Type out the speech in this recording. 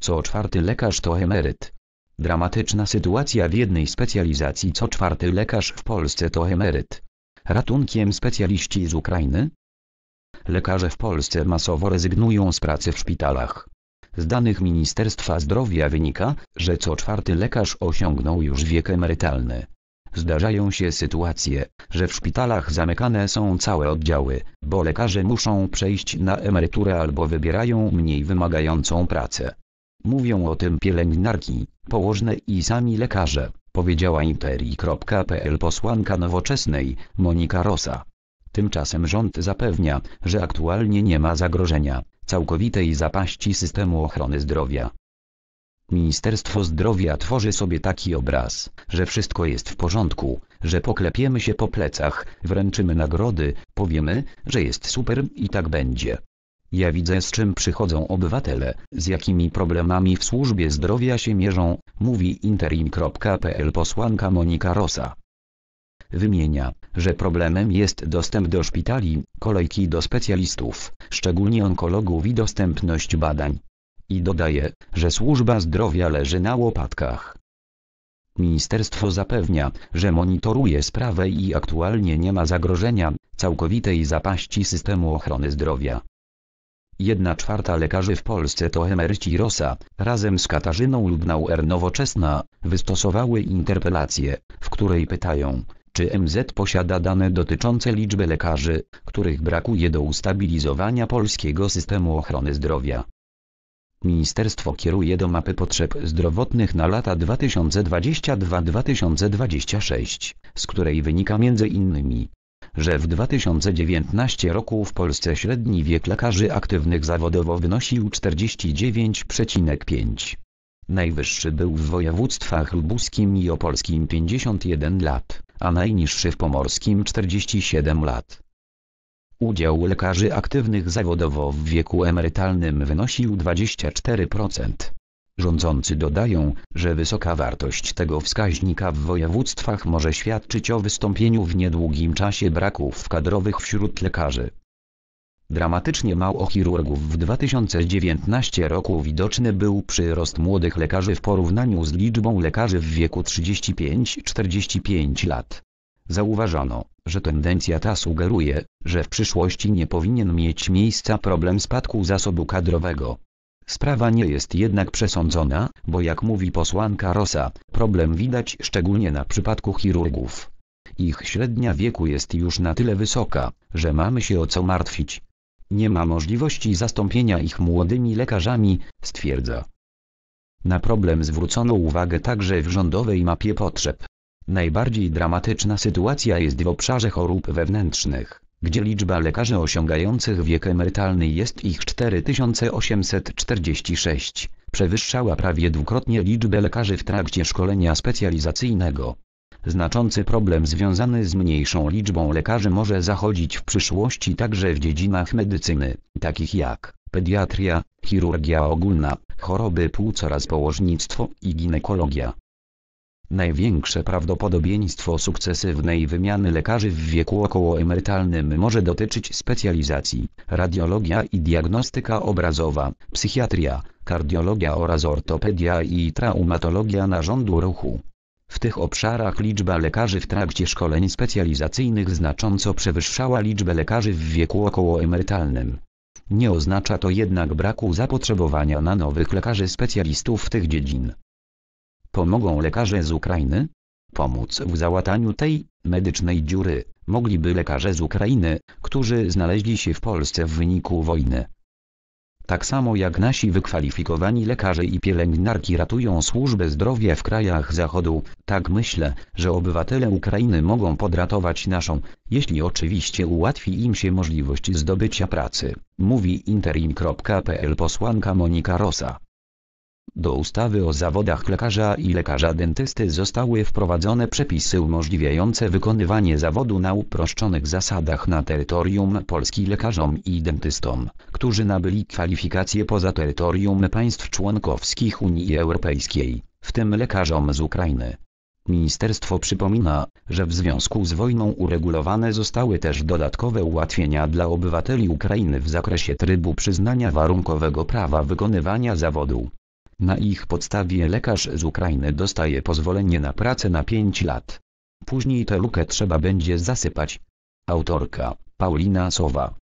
co czwarty lekarz to emeryt. Dramatyczna sytuacja w jednej specjalizacji co czwarty lekarz w Polsce to emeryt. Ratunkiem specjaliści z Ukrainy? Lekarze w Polsce masowo rezygnują z pracy w szpitalach. Z danych Ministerstwa Zdrowia wynika, że co czwarty lekarz osiągnął już wiek emerytalny. Zdarzają się sytuacje, że w szpitalach zamykane są całe oddziały, bo lekarze muszą przejść na emeryturę albo wybierają mniej wymagającą pracę. Mówią o tym pielęgniarki, położne i sami lekarze, powiedziała interi.pl posłanka nowoczesnej, Monika Rosa. Tymczasem rząd zapewnia, że aktualnie nie ma zagrożenia całkowitej zapaści systemu ochrony zdrowia. Ministerstwo Zdrowia tworzy sobie taki obraz, że wszystko jest w porządku, że poklepiemy się po plecach, wręczymy nagrody, powiemy, że jest super i tak będzie. Ja widzę z czym przychodzą obywatele, z jakimi problemami w służbie zdrowia się mierzą, mówi interim.pl posłanka Monika Rosa. Wymienia, że problemem jest dostęp do szpitali, kolejki do specjalistów, szczególnie onkologów i dostępność badań. I dodaje, że służba zdrowia leży na łopatkach. Ministerstwo zapewnia, że monitoruje sprawę i aktualnie nie ma zagrożenia całkowitej zapaści systemu ochrony zdrowia. Jedna czwarta lekarzy w Polsce to emeryci Rosa, razem z Katarzyną Lubnau Nowoczesna, wystosowały interpelację, w której pytają, czy MZ posiada dane dotyczące liczby lekarzy, których brakuje do ustabilizowania polskiego systemu ochrony zdrowia. Ministerstwo kieruje do mapy potrzeb zdrowotnych na lata 2022-2026, z której wynika m.in że w 2019 roku w Polsce średni wiek lekarzy aktywnych zawodowo wynosił 49,5. Najwyższy był w województwach lubuskim i opolskim 51 lat, a najniższy w pomorskim 47 lat. Udział lekarzy aktywnych zawodowo w wieku emerytalnym wynosił 24%. Rządzący dodają, że wysoka wartość tego wskaźnika w województwach może świadczyć o wystąpieniu w niedługim czasie braków kadrowych wśród lekarzy. Dramatycznie mało chirurgów w 2019 roku widoczny był przyrost młodych lekarzy w porównaniu z liczbą lekarzy w wieku 35-45 lat. Zauważono, że tendencja ta sugeruje, że w przyszłości nie powinien mieć miejsca problem spadku zasobu kadrowego. Sprawa nie jest jednak przesądzona, bo jak mówi posłanka Rosa, problem widać szczególnie na przypadku chirurgów. Ich średnia wieku jest już na tyle wysoka, że mamy się o co martwić. Nie ma możliwości zastąpienia ich młodymi lekarzami, stwierdza. Na problem zwrócono uwagę także w rządowej mapie potrzeb. Najbardziej dramatyczna sytuacja jest w obszarze chorób wewnętrznych gdzie liczba lekarzy osiągających wiek emerytalny jest ich 4846, przewyższała prawie dwukrotnie liczbę lekarzy w trakcie szkolenia specjalizacyjnego. Znaczący problem związany z mniejszą liczbą lekarzy może zachodzić w przyszłości także w dziedzinach medycyny, takich jak pediatria, chirurgia ogólna, choroby płuc oraz położnictwo i ginekologia. Największe prawdopodobieństwo sukcesywnej wymiany lekarzy w wieku okołoemerytalnym może dotyczyć specjalizacji, radiologia i diagnostyka obrazowa, psychiatria, kardiologia oraz ortopedia i traumatologia narządu ruchu. W tych obszarach liczba lekarzy w trakcie szkoleń specjalizacyjnych znacząco przewyższała liczbę lekarzy w wieku okołoemerytalnym. Nie oznacza to jednak braku zapotrzebowania na nowych lekarzy specjalistów w tych dziedzin. Pomogą lekarze z Ukrainy? Pomóc w załataniu tej medycznej dziury mogliby lekarze z Ukrainy, którzy znaleźli się w Polsce w wyniku wojny. Tak samo jak nasi wykwalifikowani lekarze i pielęgniarki ratują służbę zdrowia w krajach Zachodu, tak myślę, że obywatele Ukrainy mogą podratować naszą, jeśli oczywiście ułatwi im się możliwość zdobycia pracy, mówi interim.pl posłanka Monika Rosa. Do ustawy o zawodach lekarza i lekarza dentysty zostały wprowadzone przepisy umożliwiające wykonywanie zawodu na uproszczonych zasadach na terytorium Polski lekarzom i dentystom, którzy nabyli kwalifikacje poza terytorium państw członkowskich Unii Europejskiej, w tym lekarzom z Ukrainy. Ministerstwo przypomina, że w związku z wojną uregulowane zostały też dodatkowe ułatwienia dla obywateli Ukrainy w zakresie trybu przyznania warunkowego prawa wykonywania zawodu. Na ich podstawie lekarz z Ukrainy dostaje pozwolenie na pracę na 5 lat. Później tę lukę trzeba będzie zasypać. Autorka Paulina Sowa